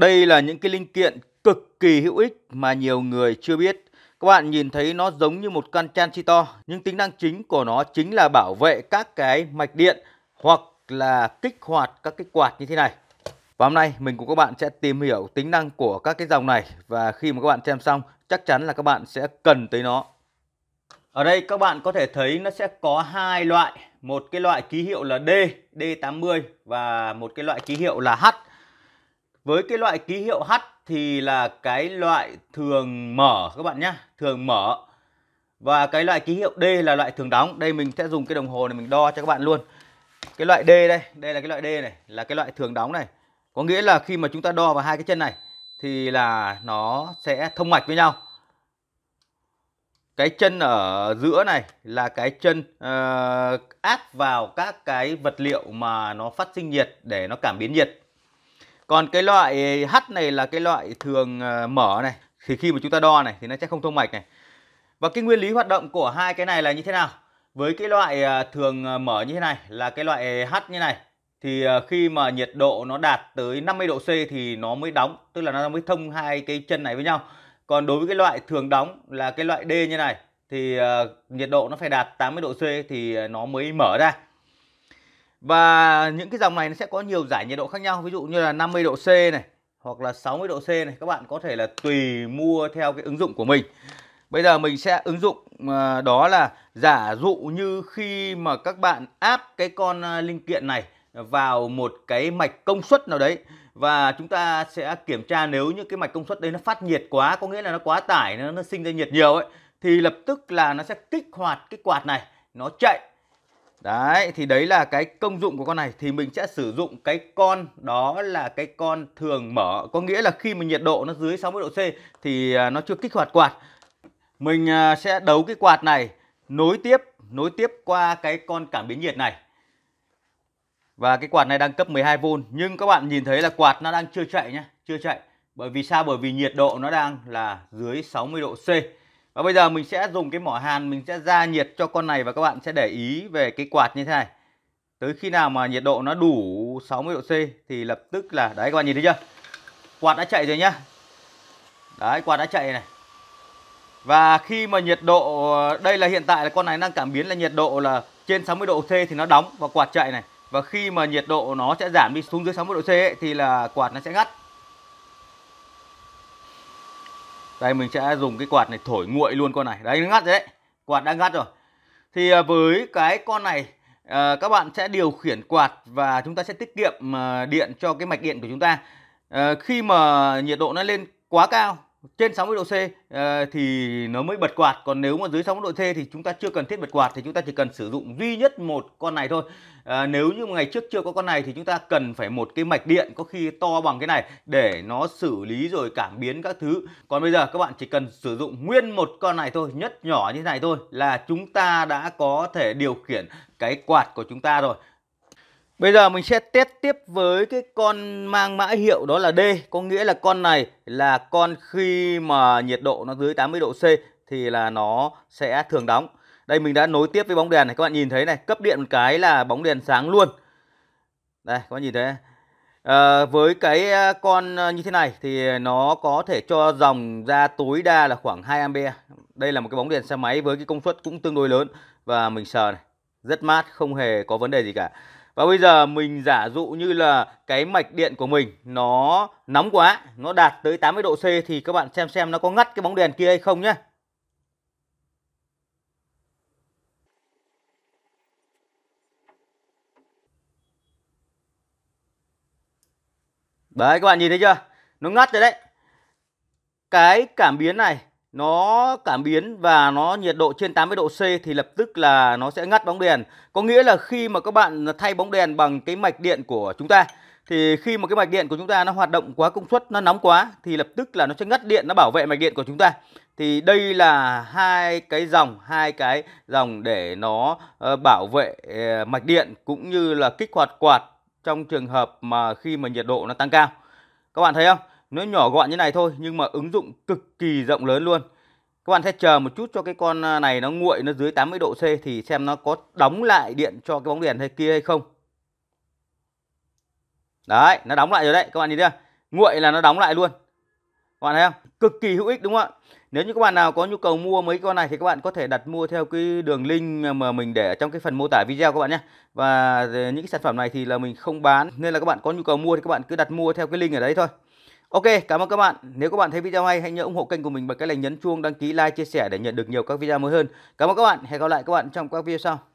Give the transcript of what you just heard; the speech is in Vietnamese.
Đây là những cái linh kiện cực kỳ hữu ích mà nhiều người chưa biết. Các bạn nhìn thấy nó giống như một căn to, nhưng tính năng chính của nó chính là bảo vệ các cái mạch điện hoặc là kích hoạt các cái quạt như thế này. Và hôm nay mình cùng các bạn sẽ tìm hiểu tính năng của các cái dòng này và khi mà các bạn xem xong chắc chắn là các bạn sẽ cần tới nó. Ở đây các bạn có thể thấy nó sẽ có hai loại, một cái loại ký hiệu là D, D80 và một cái loại ký hiệu là H. Với cái loại ký hiệu H thì là cái loại thường mở các bạn nhé, thường mở. Và cái loại ký hiệu D là loại thường đóng. Đây mình sẽ dùng cái đồng hồ này mình đo cho các bạn luôn. Cái loại D đây, đây là cái loại D này, là cái loại thường đóng này. Có nghĩa là khi mà chúng ta đo vào hai cái chân này thì là nó sẽ thông mạch với nhau. Cái chân ở giữa này là cái chân uh, áp vào các cái vật liệu mà nó phát sinh nhiệt để nó cảm biến nhiệt còn cái loại H này là cái loại thường ờ, mở này thì khi mà chúng ta đo này thì nó sẽ không thông mạch này và cái nguyên lý hoạt động của hai cái này là như thế nào với cái loại ờ, thường ờ, mở như thế này là cái loại H như này thì khi mà nhiệt độ nó đạt tới 50 độ C thì nó mới đóng tức là nó mới thông hai cái chân này với nhau còn đối với cái loại thường đóng là cái loại D như này thì nhiệt độ nó phải đạt 80 độ C thì nó mới mở ra và những cái dòng này nó sẽ có nhiều giải nhiệt độ khác nhau Ví dụ như là 50 độ C này Hoặc là 60 độ C này Các bạn có thể là tùy mua theo cái ứng dụng của mình Bây giờ mình sẽ ứng dụng à, đó là giả dụ như khi mà các bạn áp cái con à, linh kiện này vào một cái mạch công suất nào đấy và chúng ta sẽ kiểm tra nếu như cái mạch công suất đấy nó phát nhiệt quá có nghĩa là nó quá tải nó, nó sinh ra nhiệt nhiều ấy thì lập tức là nó sẽ kích hoạt cái quạt này nó chạy Đấy, thì đấy là cái công dụng của con này Thì mình sẽ sử dụng cái con Đó là cái con thường mở Có nghĩa là khi mà nhiệt độ nó dưới 60 độ C Thì à, nó chưa kích hoạt quạt Mình à, sẽ đấu cái quạt này Nối tiếp Nối tiếp qua cái con cảm biến nhiệt này Và cái quạt này đang cấp 12V Nhưng các bạn nhìn thấy là quạt nó đang chưa chạy nhé Chưa chạy Bởi vì sao? Bởi vì nhiệt độ nó đang là dưới 60 độ C và bây giờ mình sẽ dùng cái mỏ hàn mình sẽ ra nhiệt cho con này và các bạn sẽ để ý về cái quạt như thế này tới khi nào mà nhiệt độ nó đủ 60 độ C thì lập tức là đấy các bạn nhìn thấy chưa quạt đã chạy rồi nhá đấy quạt đã chạy này và khi mà nhiệt độ đây là hiện tại là con này đang cảm biến là nhiệt độ là trên 60 độ C thì nó đóng và quạt chạy này và khi mà nhiệt độ nó sẽ giảm đi xuống dưới 60 độ C ấy, thì là quạt nó sẽ ngắt đây mình sẽ dùng cái quạt này thổi nguội luôn con này đấy nó ngắt rồi đấy quạt đã ngắt rồi thì à, với cái con này à, các bạn sẽ điều khiển quạt và chúng ta sẽ tiết kiệm à, điện cho cái mạch điện của chúng ta khi mà nhiệt độ nó lên quá cao trên 60 độ C ờ, thì nó mới bật quạt còn nếu mà dưới 60 độ C thì chúng ta chưa cần thiết bật quạt thì chúng ta chỉ cần sử dụng duy nhất một con này thôi ờ, nếu như ngày trước chưa có con này thì chúng ta cần phải một cái mạch điện có khi to bằng cái này để nó xử lý rồi cảm biến các thứ còn bây giờ các bạn chỉ cần sử dụng nguyên một con này thôi nhất nhỏ như thế này thôi là chúng ta đã có thể điều khiển cái quạt của chúng ta rồi Bây giờ mình sẽ test tiếp với cái con mang mã hiệu đó là D Có nghĩa là con này là con khi mà nhiệt độ nó dưới 80 độ C Thì là nó sẽ thường đóng Đây mình đã nối tiếp với bóng đèn này Các bạn nhìn thấy này Cấp điện một cái là bóng đèn sáng luôn Đây các bạn nhìn thấy à, Với cái ờ, con ờ, như thế này Thì nó có thể cho dòng ra tối đa là khoảng 2A Đây là một cái bóng đèn xe máy với cái công suất cũng tương đối lớn Và mình sờ này Rất mát không hề có vấn đề gì cả và bây giờ mình giả dụ như là cái mạch điện của mình nó nóng quá nó đạt tới 80 độ C thì các bạn xem xem nó có ngắt cái bóng đèn kia hay không nhé Đấy các bạn nhìn thấy chưa nó ngắt rồi đấy cái cảm biến này nó cảm biến và nó nhiệt độ trên 80 độ C thì lập tức là nó sẽ ngắt bóng đèn. Có nghĩa là khi mà các bạn thay bóng đèn bằng cái mạch điện của chúng ta thì khi mà cái mạch điện của chúng ta nó hoạt động quá công suất nó nóng quá thì lập tức là nó sẽ ngắt điện nó bảo vệ mạch điện của chúng ta. Thì đây là hai cái dòng hai cái dòng để nó ờ, bảo vệ ờ, mạch điện cũng như là kích hoạt quạt trong trường hợp mà khi mà nhiệt độ nó tăng cao. Các bạn thấy không? nó nhỏ gọn như này thôi nhưng mà ứng dụng cực kỳ rộng lớn luôn các bạn sẽ chờ một chút cho cái con à, này nó nguội nó dưới 80 độ C thì xem nó có đóng lại điện cho cái bóng đèn hay kia hay không đấy nó đóng lại rồi đấy các bạn nhìn thấy không? nguội là nó đóng lại luôn các bạn thấy không cực kỳ hữu ích đúng không ạ nếu như các bạn nào có nhu cầu mua mấy con này thì các bạn có thể đặt mua theo cái đường link mà mình để trong cái phần mô tả video các bạn nhé. Và ờ, những cái sản phẩm này thì là mình không bán nên là các bạn có nhu cầu mua thì các bạn cứ đặt mua theo cái link ở đấy thôi. Ok, cảm ơn các bạn. Nếu các bạn thấy video hay, hãy nhớ ủng hộ kênh của mình bằng cách là nhấn chuông, đăng ký, like, chia sẻ để nhận được nhiều các video mới hơn. Cảm ơn các bạn. Hẹn gặp lại các bạn trong các video sau.